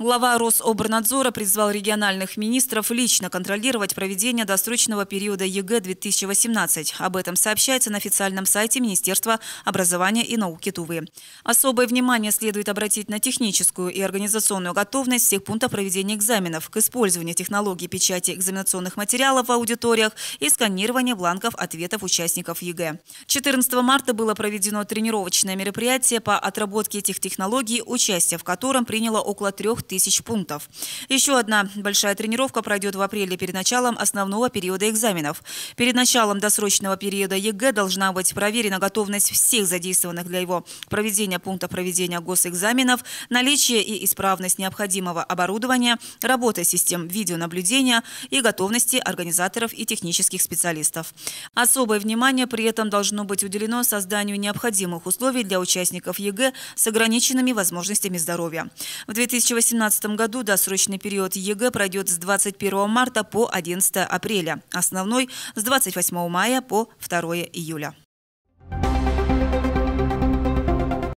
Глава Рособорнадзора призвал региональных министров лично контролировать проведение досрочного периода ЕГЭ-2018. Об этом сообщается на официальном сайте Министерства образования и науки Тувы. Особое внимание следует обратить на техническую и организационную готовность всех пунктов проведения экзаменов к использованию технологий печати экзаменационных материалов в аудиториях и сканирования бланков ответов участников ЕГЭ. 14 марта было проведено тренировочное мероприятие по отработке этих технологий, участие в котором приняло около трех тысяч пунктов. Еще одна большая тренировка пройдет в апреле перед началом основного периода экзаменов. Перед началом досрочного периода ЕГЭ должна быть проверена готовность всех задействованных для его проведения пунктов проведения госэкзаменов, наличие и исправность необходимого оборудования, работа систем видеонаблюдения и готовности организаторов и технических специалистов. Особое внимание при этом должно быть уделено созданию необходимых условий для участников ЕГЭ с ограниченными возможностями здоровья. В 2018 2017 году досрочный период ЕГЭ пройдет с 21 марта по 11 апреля, основной – с 28 мая по 2 июля.